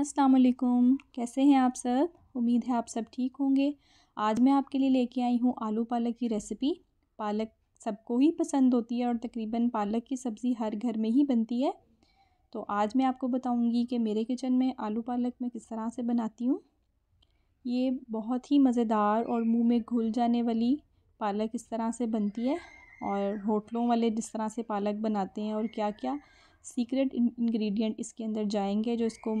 अस्सलाम वालेकुम कैसे हैं आप सब उम्मीद है आप सब ठीक होंगे आज मैं आपके लिए लेके आई हूँ आलू पालक की रेसिपी पालक सबको ही पसंद होती है और तकरीबन पालक की सब्ज़ी हर घर में ही बनती है तो आज मैं आपको बताऊँगी कि मेरे किचन में आलू पालक मैं किस तरह से बनाती हूँ ये बहुत ही मज़ेदार और मुँह में घुल जाने वाली पालक इस तरह से बनती है और होटलों वाले जिस तरह से पालक बनाते हैं और क्या क्या सीक्रेट इंग्रेडिएंट इसके अंदर जाएंगे जो इसको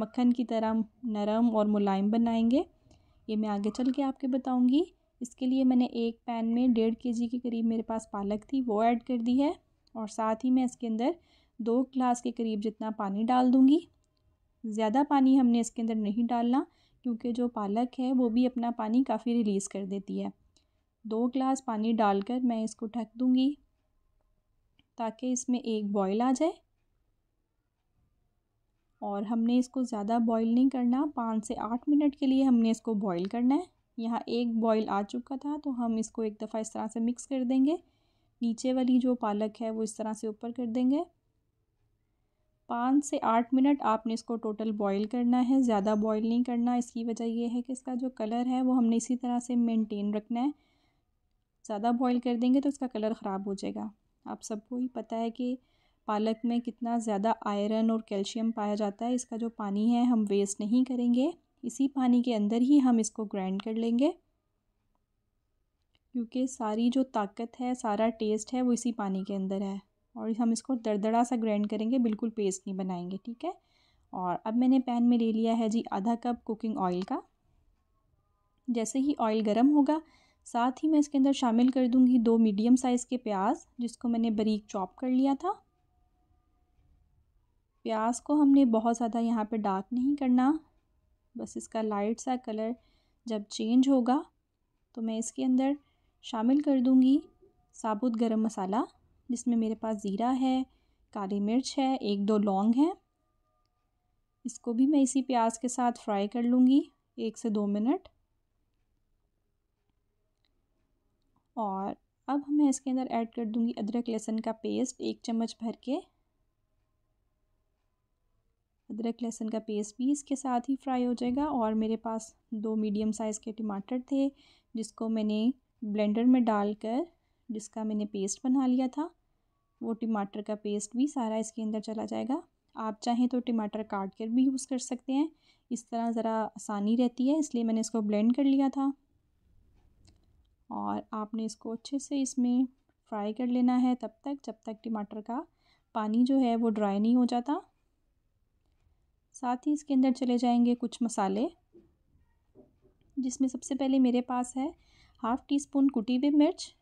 मक्खन की तरह नरम और मुलायम बनाएंगे ये मैं आगे चल के आपके बताऊंगी इसके लिए मैंने एक पैन में डेढ़ के जी के करीब मेरे पास पालक थी वो ऐड कर दी है और साथ ही मैं इसके अंदर दो ग्लास के करीब जितना पानी डाल दूँगी ज़्यादा पानी हमने इसके अंदर नहीं डालना क्योंकि जो पालक है वो भी अपना पानी काफ़ी रिलीज़ कर देती है दो ग्लास पानी डालकर मैं इसको ढक दूँगी ताकि इसमें एक बॉयल आ जाए और हमने इसको ज़्यादा बॉईल नहीं करना पाँच से आठ मिनट के लिए हमने इसको बॉईल करना है यहाँ एक बॉईल आ चुका था तो हम इसको एक दफ़ा इस तरह से मिक्स कर देंगे नीचे वाली जो पालक है वो इस तरह से ऊपर कर देंगे पाँच से आठ मिनट आपने इसको टोटल बॉईल करना है ज़्यादा बॉईल नहीं करना इसकी वजह ये है कि इसका जो कलर है वो हमने इसी तरह से मेनटेन रखना है ज़्यादा बॉयल कर देंगे तो इसका कलर ख़राब हो जाएगा आप सबको ही पता है कि पालक में कितना ज़्यादा आयरन और कैल्शियम पाया जाता है इसका जो पानी है हम वेस्ट नहीं करेंगे इसी पानी के अंदर ही हम इसको ग्राइंड कर लेंगे क्योंकि सारी जो ताकत है सारा टेस्ट है वो इसी पानी के अंदर है और हम इसको दरदड़ा सा ग्राइंड करेंगे बिल्कुल पेस्ट नहीं बनाएंगे ठीक है और अब मैंने पैन में ले लिया है जी आधा कप कुकिंग ऑयल का जैसे ही ऑयल गर्म होगा साथ ही मैं इसके अंदर शामिल कर दूंगी दो मीडियम साइज़ के प्याज जिसको मैंने बरीक चॉप कर लिया था प्याज को हमने बहुत ज़्यादा यहाँ पे डार्क नहीं करना बस इसका लाइट सा कलर जब चेंज होगा तो मैं इसके अंदर शामिल कर दूँगी साबुत गरम मसाला जिसमें मेरे पास ज़ीरा है काली मिर्च है एक दो लौंग है इसको भी मैं इसी प्याज के साथ फ्राई कर लूँगी एक से दो मिनट और अब मैं इसके अंदर ऐड कर दूँगी अदरक लहसुन का पेस्ट एक चम्मच भर के अदरक लहसुन का पेस्ट भी इसके साथ ही फ्राई हो जाएगा और मेरे पास दो मीडियम साइज़ के टमाटर थे जिसको मैंने ब्लेंडर में डालकर जिसका मैंने पेस्ट बना लिया था वो टमाटर का पेस्ट भी सारा इसके अंदर चला जाएगा आप चाहें तो टमाटर काट कर भी यूज़ कर सकते हैं इस तरह ज़रा आसानी रहती है इसलिए मैंने इसको ब्लेंड कर लिया था और आपने इसको अच्छे से इसमें फ्राई कर लेना है तब तक जब तक टमाटर का पानी जो है वो ड्राई नहीं हो जाता साथ ही इसके अंदर चले जाएंगे कुछ मसाले जिसमें सबसे पहले मेरे पास है हाफ़ टी स्पून कुटी हुई मिर्च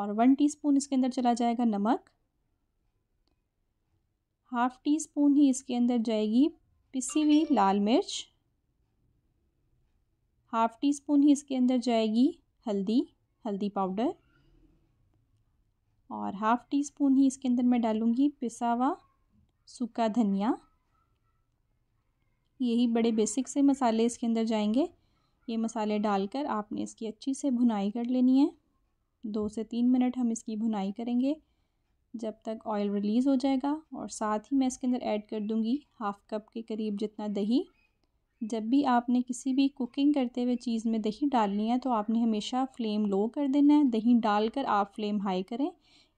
और वन टीस्पून इसके अंदर चला जाएगा नमक हाफ़ टी स्पून ही इसके अंदर जाएगी पिसी हुई लाल मिर्च हाफ़ टी स्पून ही इसके अंदर जाएगी हल्दी हल्दी पाउडर और हाफ़ टी स्पून ही इसके अंदर मैं डालूँगी पिसा हुआ सूखा धनिया यही बड़े बेसिक से मसाले इसके अंदर जाएंगे ये मसाले डालकर आपने इसकी अच्छी से भुनाई कर लेनी है दो से तीन मिनट हम इसकी भुनाई करेंगे जब तक ऑयल रिलीज़ हो जाएगा और साथ ही मैं इसके अंदर ऐड कर दूंगी हाफ़ कप के करीब जितना दही जब भी आपने किसी भी कुकिंग करते हुए चीज़ में दही डालनी है तो आपने हमेशा फ्लेम लो कर देना है दही डालकर आप फ्लेम हाई करें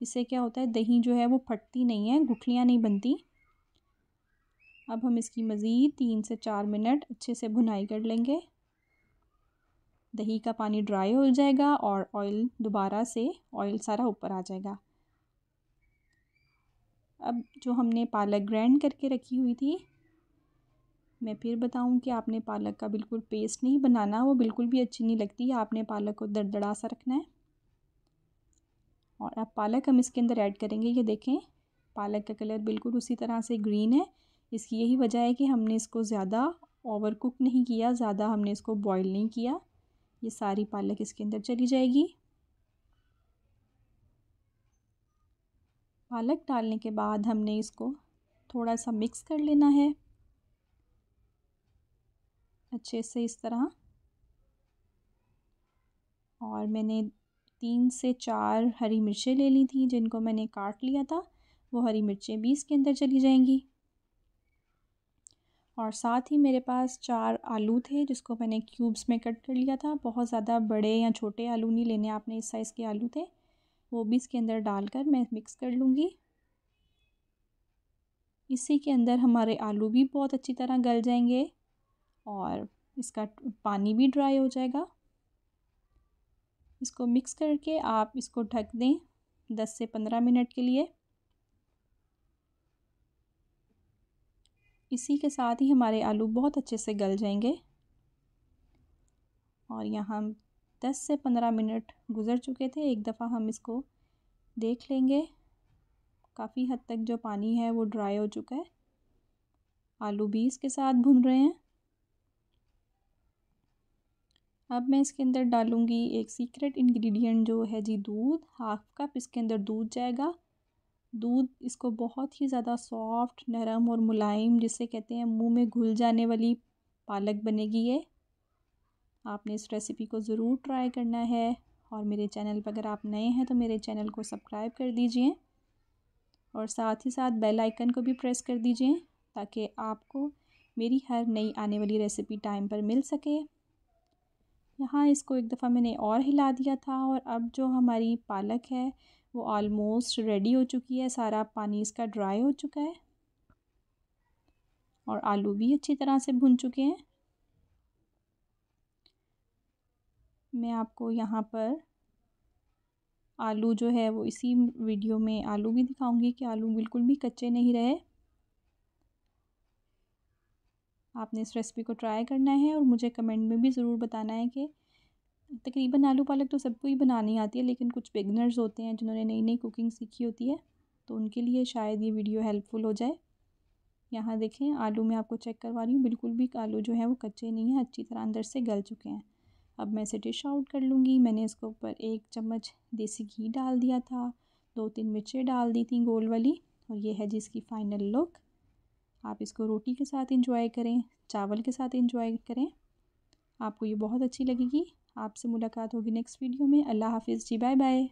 इससे क्या होता है दही जो है वो फटती नहीं है गुठलियाँ नहीं बनती अब हम इसकी मज़ीद तीन से चार मिनट अच्छे से भुनाई कर लेंगे दही का पानी ड्राई हो जाएगा और ऑयल दोबारा से ऑयल सारा ऊपर आ जाएगा अब जो हमने पालक ग्रैंड करके रखी हुई थी मैं फिर बताऊं कि आपने पालक का बिल्कुल पेस्ट नहीं बनाना वो बिल्कुल भी अच्छी नहीं लगती आपने पालक को दरदड़ा सा रखना है और अब पालक हम इसके अंदर ऐड करेंगे ये देखें पालक का कलर बिल्कुल उसी तरह से ग्रीन है इसकी यही वजह है कि हमने इसको ज़्यादा ओवर कुक नहीं किया ज़्यादा हमने इसको बॉईल नहीं किया ये सारी पालक इसके अंदर चली जाएगी पालक डालने के बाद हमने इसको थोड़ा सा मिक्स कर लेना है अच्छे से इस तरह और मैंने तीन से चार हरी मिर्चें ले ली थी जिनको मैंने काट लिया था वो हरी मिर्चें भी इसके अंदर चली जाएंगी और साथ ही मेरे पास चार आलू थे जिसको मैंने क्यूब्स में कट कर लिया था बहुत ज़्यादा बड़े या छोटे आलू नहीं लेने आपने इस साइज़ के आलू थे वो भी इसके अंदर डालकर मैं मिक्स कर लूँगी इसी के अंदर हमारे आलू भी बहुत अच्छी तरह गल जाएंगे और इसका पानी भी ड्राई हो जाएगा इसको मिक्स करके आप इसको ढक दें दस से पंद्रह मिनट के लिए इसी के साथ ही हमारे आलू बहुत अच्छे से गल जाएंगे और यहाँ दस से पंद्रह मिनट गुज़र चुके थे एक दफ़ा हम इसको देख लेंगे काफ़ी हद तक जो पानी है वो ड्राई हो चुका है आलू भी इसके साथ भुन रहे हैं अब मैं इसके अंदर डालूँगी एक सीक्रेट इंग्रेडिएंट जो है जी दूध हाफ कप इसके अंदर दूध जाएगा दूध इसको बहुत ही ज़्यादा सॉफ्ट नरम और मुलायम जिसे कहते हैं मुंह में घुल जाने वाली पालक बनेगी ये आपने इस रेसिपी को ज़रूर ट्राई करना है और मेरे चैनल पर अगर आप नए हैं तो मेरे चैनल को सब्सक्राइब कर दीजिए और साथ ही साथ बेल आइकन को भी प्रेस कर दीजिए ताकि आपको मेरी हर नई आने वाली रेसिपी टाइम पर मिल सके यहाँ इसको एक दफ़ा मैंने और हिला दिया था और अब जो हमारी पालक है वो ऑलमोस्ट रेडी हो चुकी है सारा पानी इसका ड्राई हो चुका है और आलू भी अच्छी तरह से भुन चुके हैं मैं आपको यहाँ पर आलू जो है वो इसी वीडियो में आलू भी दिखाऊंगी कि आलू बिल्कुल भी कच्चे नहीं रहे आपने इस रेसिपी को ट्राई करना है और मुझे कमेंट में भी ज़रूर बताना है कि तकरीबन आलू पालक तो सबको ही बनानी आती है लेकिन कुछ बिगनर्स होते हैं जिन्होंने नई नई कुकिंग सीखी होती है तो उनके लिए शायद ये वीडियो हेल्पफुल हो जाए यहाँ देखें आलू मैं आपको चेक करवा रही हूँ बिल्कुल भी आलू जो है वो कच्चे नहीं हैं अच्छी तरह अंदर से गल चुके हैं अब मैं इसे डिश आउट कर लूँगी मैंने इसके ऊपर एक चम्मच देसी घी डाल दिया था दो तीन मिर्चें डाल दी थी गोल वाली और ये है जिसकी फ़ाइनल लुक आप इसको रोटी के साथ इंजॉय करें चावल के साथ इंजॉय करें आपको ये बहुत अच्छी लगेगी आपसे मुलाकात होगी नेक्स्ट वीडियो में अल्लाह हाफिज़ जी बाय बाय